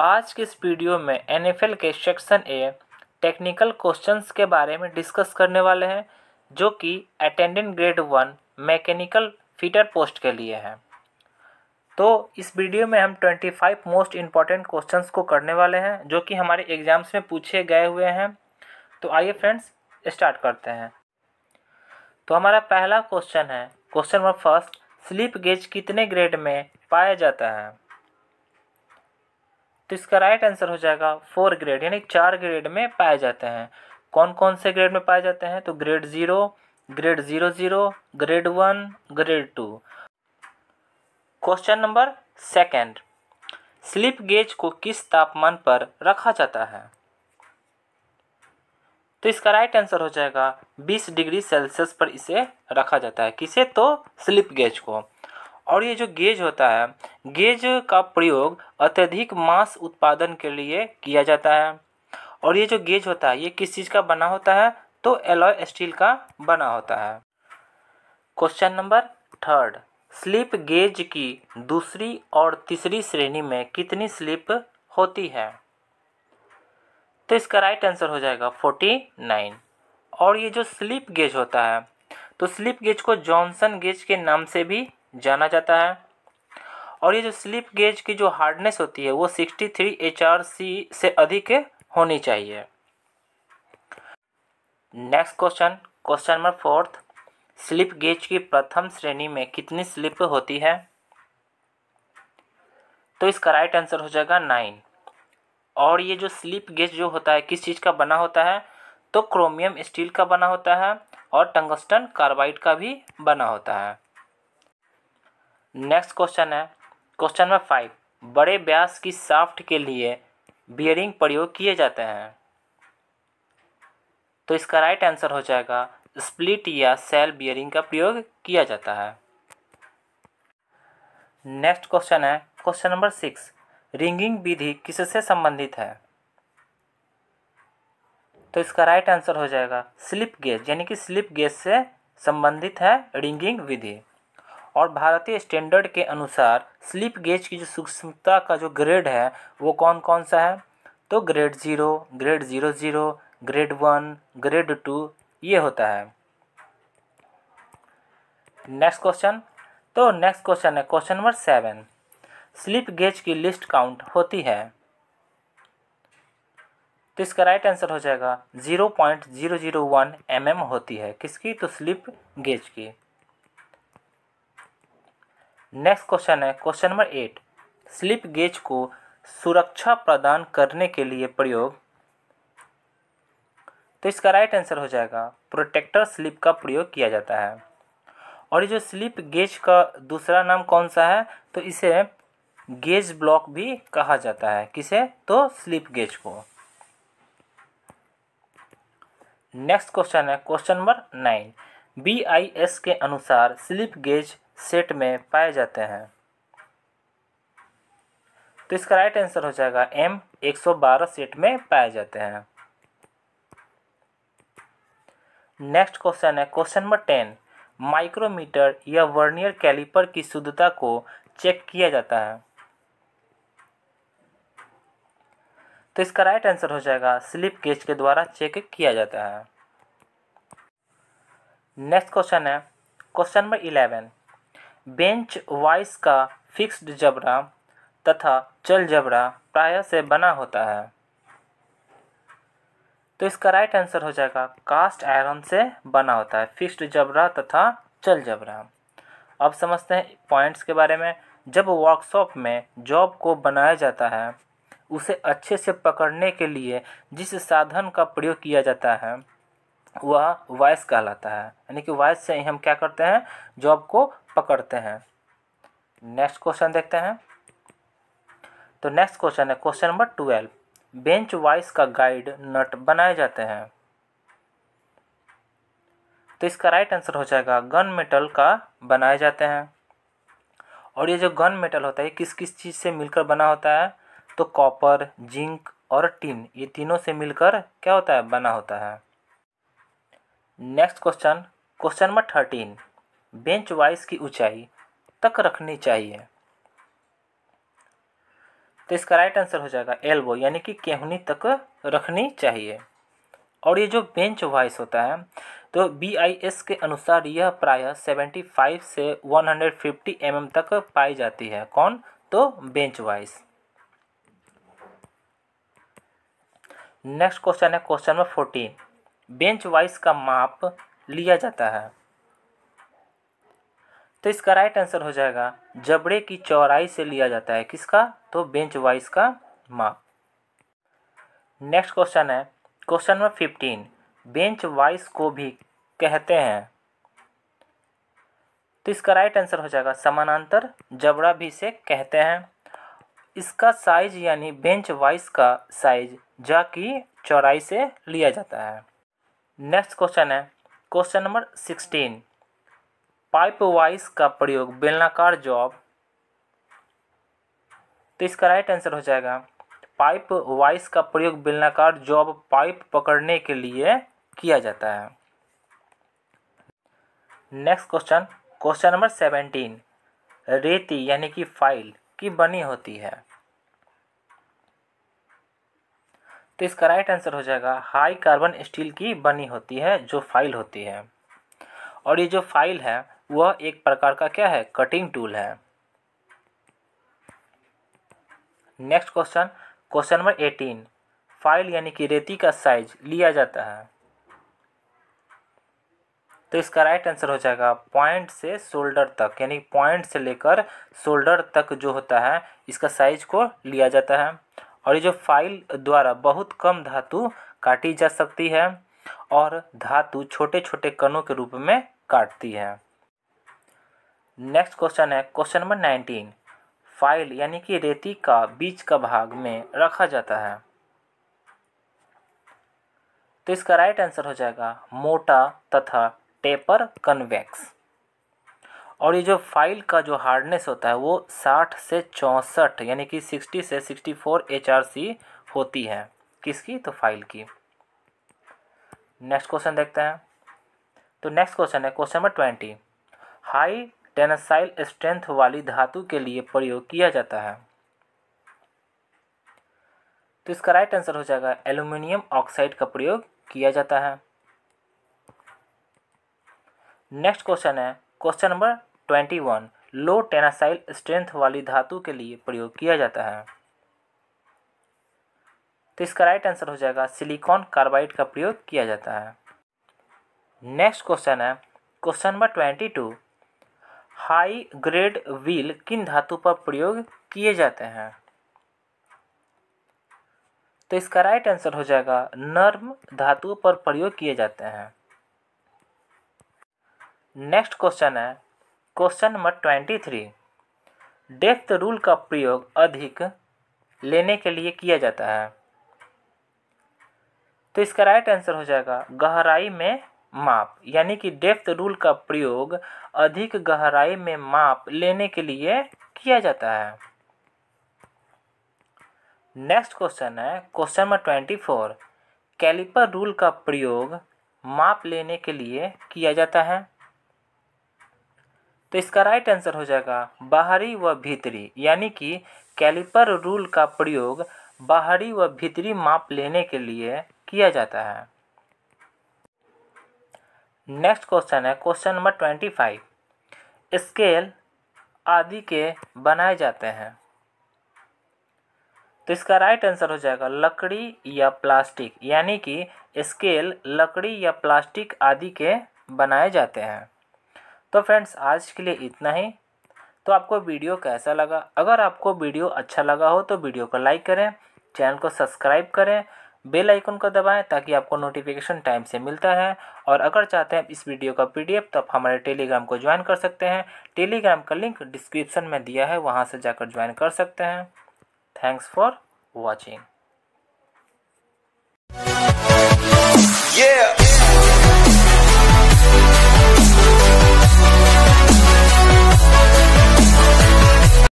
आज के इस वीडियो में एन के सेक्शन ए टेक्निकल क्वेश्चंस के बारे में डिस्कस करने वाले हैं जो कि attendant grade one mechanical fitter post के लिए है तो इस वीडियो में हम 25 मोस्ट इम्पॉर्टेंट क्वेश्चंस को करने वाले हैं जो कि हमारे एग्ज़ाम्स में पूछे गए हुए हैं तो आइए फ्रेंड्स स्टार्ट करते हैं तो हमारा पहला क्वेश्चन है question number first slip gauge कितने ग्रेड में पाया जाता है तो इसका राइट आंसर हो जाएगा फोर ग्रेड यानी चार ग्रेड में पाए जाते हैं कौन कौन से ग्रेड में पाए जाते हैं तो grade zero grade zero zero grade one grade two question number second slip gauge को किस तापमान पर रखा जाता है तो इसका राइट आंसर हो जाएगा 20 डिग्री सेल्सियस पर इसे रखा जाता है किसे तो स्लिप गेज को और ये जो गेज होता है गेज का प्रयोग अत्यधिक मांस उत्पादन के लिए किया जाता है और ये जो गेज होता है ये किस चीज़ का बना होता है तो एलॉय स्टील का बना होता है question number third slip gauge की दूसरी और तीसरी श्रेणी में कितनी स्लिप होती है तो इसका राइट आंसर हो जाएगा फोर्टी नाइन और ये जो स्लिप गेज होता है तो स्लिप गेज को जॉनसन गेज के नाम से भी जाना जाता है और ये जो स्लिप गेज की जो हार्डनेस होती है वो 63 थ्री एच से अधिक होनी चाहिए next question question number fourth slip gauge की प्रथम श्रेणी में कितनी स्लिप होती है तो इसका राइट आंसर हो जाएगा नाइन और ये जो स्लिप गेज जो होता है किस चीज़ का बना होता है तो क्रोमियम स्टील का बना होता है और टंगस्टन कार्बाइड का भी बना होता है नेक्स्ट क्वेश्चन है क्वेश्चन नंबर फाइव बड़े ब्यास की साफ्ट के लिए बियरिंग प्रयोग किए जाते हैं तो इसका राइट आंसर हो जाएगा स्प्लिट या सेल बियरिंग का प्रयोग किया जाता है नेक्स्ट क्वेश्चन है क्वेश्चन नंबर सिक्स रिंगिंग विधि किससे संबंधित है तो इसका राइट आंसर हो जाएगा स्लिप गेज यानी कि स्लिप गेज से संबंधित है रिंगिंग विधि और भारतीय स्टैंडर्ड के अनुसार स्लिप गेज की जो सूक्ष्मता का जो ग्रेड है वो कौन कौन सा है तो grade zero grade zero zero grade one grade two ये होता है नेक्स्ट क्वेश्चन तो नेक्स्ट क्वेश्चन है question number seven slip gauge की लिस्ट काउंट होती है तो इसका राइट आंसर हो जाएगा zero point zero zero one M होती है किसकी तो स्लिप गेज की नेक्स्ट क्वेश्चन है question number eight slip gauge को सुरक्षा प्रदान करने के लिए प्रयोग तो इसका राइट आंसर हो जाएगा प्रोटेक्टर स्लिप का प्रयोग किया जाता है और ये जो स्लिप गेज का दूसरा नाम कौन सा है तो इसे गेज ब्लॉक भी कहा जाता है किसे तो स्लिप गेज को नेक्स्ट क्वेश्चन है question number nine B I S के अनुसार स्लिप गेज सेट में पाए जाते हैं तो इसका राइट आंसर हो जाएगा एम 112 सेट में पाए जाते हैं नेक्स्ट क्वेश्चन है क्वेश्चन नंबर टेन माइक्रोमीटर या वर्नियर कैलिपर की शुद्धता को चेक किया जाता है तो इसका राइट आंसर हो जाएगा स्लिप गेज के द्वारा चेक किया जाता है नेक्स्ट क्वेश्चन है question number eleven bench vice का फिक्स्ड जबरा तथा चल जबरा प्राय से बना होता है तो इसका राइट आंसर हो जाएगा कास्ट आयरन से बना होता है फिक्स्ड जबड़ा तथा चल जबरा अब समझते हैं पॉइंट्स के बारे में जब वर्कशॉप में जॉब को बनाया जाता है उसे अच्छे से पकड़ने के लिए जिस साधन का प्रयोग किया जाता है वह वॉइस कहलाता है यानी कि वॉइस से हम क्या करते हैं जॉब को पकड़ते हैं नेक्स्ट क्वेश्चन देखते हैं तो नेक्स्ट क्वेश्चन है question number twelve bench vice का गाइड नट बनाए जाते हैं तो इसका राइट आंसर हो जाएगा गन मेटल का बनाए जाते हैं और ये जो गन मेटल होता है किस किस चीज़ से मिलकर बना होता है तो कॉपर जिंक और टिन ये तीनों से मिलकर क्या होता है बना होता है next question question number thirteen bench vice की ऊंचाई तक रखनी चाहिए तो इसका राइट आंसर हो जाएगा एल्बो यानी कि केहनी तक रखनी चाहिए और ये जो बेंच वाइस होता है तो बी आई एस के अनुसार यह प्रायः 75 से 150 हंड्रेड mm तक पाई जाती है कौन तो बेंच वाइस नेक्स्ट क्वेश्चन है question number fourteen bench vice का माप लिया जाता है तो इसका राइट आंसर हो जाएगा जबड़े की चौड़ाई से लिया जाता है किसका तो बेंच वाइज का माप नेक्स्ट क्वेश्चन है question number fifteen bench vice को भी कहते हैं तो इसका राइट आंसर हो जाएगा समानांतर जबड़ा भी से कहते हैं इसका साइज यानी बेंच वाइज का साइज जा की चौड़ाई से लिया जाता है नेक्स्ट क्वेश्चन है question number sixteen pipe vice का प्रयोग बेलनाकार जॉब तो इसका राइट आंसर हो जाएगा पाइप वाइस का प्रयोग बेलनाकार जॉब पाइप पकड़ने के लिए किया जाता है next question question number seventeen रेती यानी कि फाइल की बनी होती है तो इसका राइट आंसर हो जाएगा हाई कार्बन स्टील की बनी होती है जो फाइल होती है और ये जो फाइल है वह एक प्रकार का क्या है कटिंग टूल है next question question number eighteen file यानी कि रेती का साइज लिया जाता है तो इसका राइट आंसर हो जाएगा पॉइंट से शोल्डर तक यानी पॉइंट से लेकर शोल्डर तक जो होता है इसका साइज को लिया जाता है और ये जो फाइल द्वारा बहुत कम धातु काटी जा सकती है और धातु छोटे छोटे कणों के रूप में काटती है नेक्स्ट क्वेश्चन है क्वेश्चन नंबर नाइनटीन फाइल यानी कि रेती का बीच का भाग में रखा जाता है तो इसका राइट आंसर हो जाएगा मोटा तथा टेपर कन्वेक्स और ये जो फाइल का जो हार्डनेस होता है वो 60 से चौंसठ यानी कि 60 से 64 फोर होती है किसकी तो फाइल की नेक्स्ट क्वेश्चन देखते हैं तो नेक्स्ट क्वेश्चन है question number twenty high tensile strength वाली धातु के लिए प्रयोग किया जाता है तो इसका राइट आंसर हो जाएगा एल्यूमिनियम ऑक्साइड का प्रयोग किया जाता है नेक्स्ट क्वेश्चन है question number twenty one low tensile strength वाली धातु के लिए प्रयोग किया जाता है तो इसका राइट आंसर हो जाएगा सिलिकॉन कार्बाइड का प्रयोग किया जाता है नेक्स्ट क्वेश्चन है question number twenty two high grade wheel किन धातु पर प्रयोग किए जाते हैं तो इसका राइट आंसर हो जाएगा नर्म धातु पर प्रयोग किए जाते हैं नेक्स्ट क्वेश्चन है question number twenty three depth rule का प्रयोग अधिक लेने के लिए किया जाता है तो इसका राइट आंसर हो जाएगा गहराई में माप यानी कि डेप्थ रूल का प्रयोग अधिक गहराई में माप लेने के लिए किया जाता है नेक्स्ट क्वेश्चन है question number twenty four calliper rule का प्रयोग माप लेने के लिए किया जाता है तो इसका राइट आंसर हो जाएगा बाहरी व भीतरी यानी कि कैलिपर रूल का प्रयोग बाहरी व भीतरी माप लेने के लिए किया जाता है नेक्स्ट क्वेश्चन है question number twenty five scale आदि के बनाए जाते हैं तो इसका राइट आंसर हो जाएगा लकड़ी या प्लास्टिक यानी कि स्केल लकड़ी या प्लास्टिक आदि के बनाए जाते हैं तो फ्रेंड्स आज के लिए इतना ही तो आपको वीडियो कैसा लगा अगर आपको वीडियो अच्छा लगा हो तो वीडियो को लाइक करें चैनल को सब्सक्राइब करें बेल आइकन को दबाएं ताकि आपको नोटिफिकेशन टाइम से मिलता है और अगर चाहते हैं इस वीडियो का पीडीएफ तो आप हमारे टेलीग्राम को ज्वाइन कर सकते हैं टेलीग्राम का लिंक डिस्क्रिप्शन में दिया है वहाँ से जाकर ज्वाइन कर सकते हैं थैंक्स फॉर वॉचिंग Yeah.